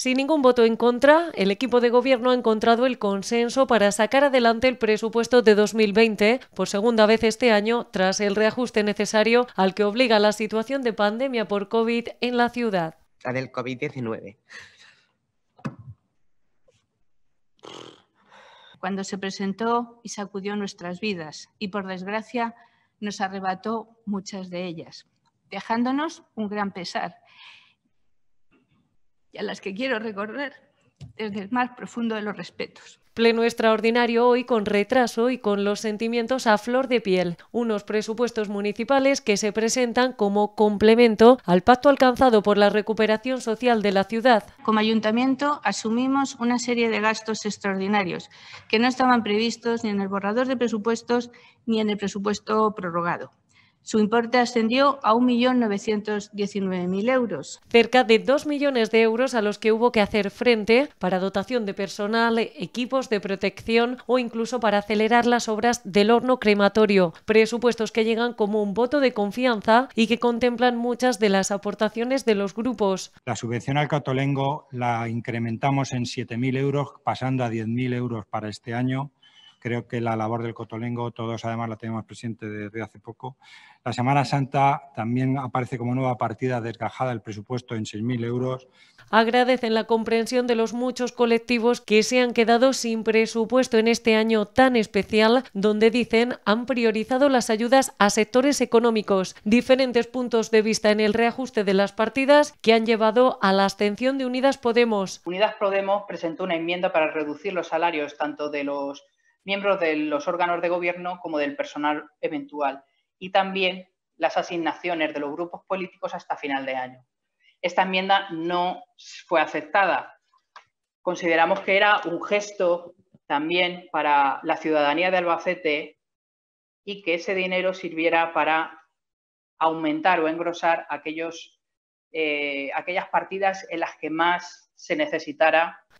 Sin ningún voto en contra, el equipo de gobierno ha encontrado el consenso para sacar adelante el presupuesto de 2020 por segunda vez este año tras el reajuste necesario al que obliga la situación de pandemia por COVID en la ciudad. La del COVID-19. Cuando se presentó y sacudió nuestras vidas y por desgracia nos arrebató muchas de ellas, dejándonos un gran pesar y a las que quiero recorrer desde el más profundo de los respetos. Pleno extraordinario hoy con retraso y con los sentimientos a flor de piel. Unos presupuestos municipales que se presentan como complemento al pacto alcanzado por la recuperación social de la ciudad. Como ayuntamiento asumimos una serie de gastos extraordinarios que no estaban previstos ni en el borrador de presupuestos ni en el presupuesto prorrogado. Su importe ascendió a 1.919.000 euros. Cerca de 2 millones de euros a los que hubo que hacer frente para dotación de personal, equipos de protección o incluso para acelerar las obras del horno crematorio. Presupuestos que llegan como un voto de confianza y que contemplan muchas de las aportaciones de los grupos. La subvención al Catolengo la incrementamos en 7.000 euros, pasando a 10.000 euros para este año Creo que la labor del Cotolengo, todos además la tenemos presente desde hace poco. La Semana Santa también aparece como nueva partida desgajada el presupuesto en 6.000 euros. Agradecen la comprensión de los muchos colectivos que se han quedado sin presupuesto en este año tan especial, donde dicen han priorizado las ayudas a sectores económicos. Diferentes puntos de vista en el reajuste de las partidas que han llevado a la abstención de Unidas Podemos. Unidas Podemos presentó una enmienda para reducir los salarios tanto de los miembros de los órganos de gobierno como del personal eventual y también las asignaciones de los grupos políticos hasta final de año. Esta enmienda no fue aceptada. Consideramos que era un gesto también para la ciudadanía de Albacete y que ese dinero sirviera para aumentar o engrosar aquellos, eh, aquellas partidas en las que más se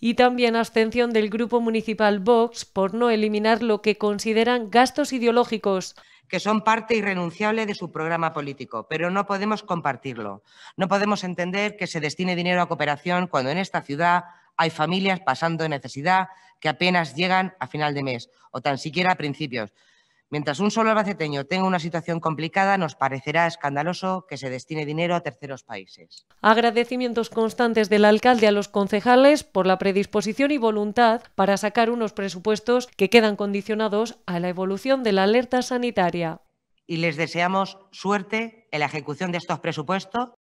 Y también abstención del Grupo Municipal Vox por no eliminar lo que consideran gastos ideológicos que son parte irrenunciable de su programa político, pero no podemos compartirlo. No podemos entender que se destine dinero a cooperación cuando en esta ciudad hay familias pasando necesidad que apenas llegan a final de mes o tan siquiera a principios, Mientras un solo albaceteño tenga una situación complicada, nos parecerá escandaloso que se destine dinero a terceros países. Agradecimientos constantes del alcalde a los concejales por la predisposición y voluntad para sacar unos presupuestos que quedan condicionados a la evolución de la alerta sanitaria. Y les deseamos suerte en la ejecución de estos presupuestos